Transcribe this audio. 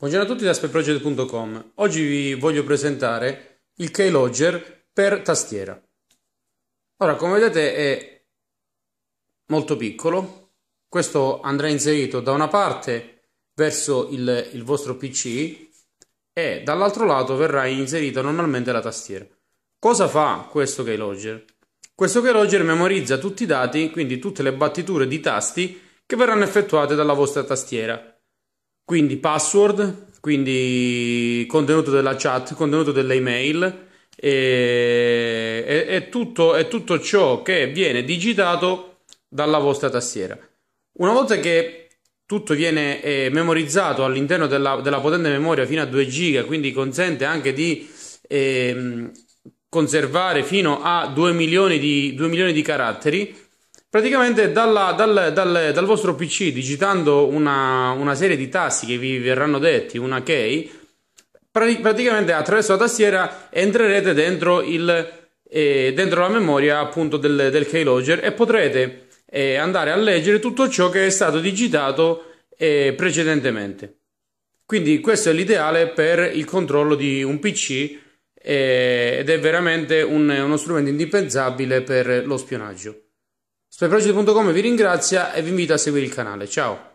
Buongiorno a tutti da spellproject.com. Oggi vi voglio presentare il keylogger per tastiera. Ora, come vedete è molto piccolo. Questo andrà inserito da una parte verso il, il vostro PC e dall'altro lato verrà inserita normalmente la tastiera. Cosa fa questo keylogger? Questo keylogger memorizza tutti i dati, quindi tutte le battiture di tasti che verranno effettuate dalla vostra tastiera quindi password, quindi contenuto della chat, contenuto dell'email e, e, e tutto, è tutto ciò che viene digitato dalla vostra tastiera. Una volta che tutto viene eh, memorizzato all'interno della, della, potente memoria fino a 2 giga, quindi consente anche di eh, conservare fino a 2 milioni di, 2 milioni di caratteri Praticamente dalla, dal, dal, dal, vostro PC, digitando una, una, serie di tasti che vi verranno detti, una key, praticamente attraverso la tastiera entrerete dentro, il, eh, dentro la memoria appunto del, del keylogger e potrete eh, andare a leggere tutto ciò che è stato digitato eh, precedentemente. Quindi questo è l'ideale per il controllo di un PC eh, ed è veramente un, uno strumento indispensabile per lo spionaggio. Spreproject.com vi ringrazia e vi invito a seguire il canale. Ciao!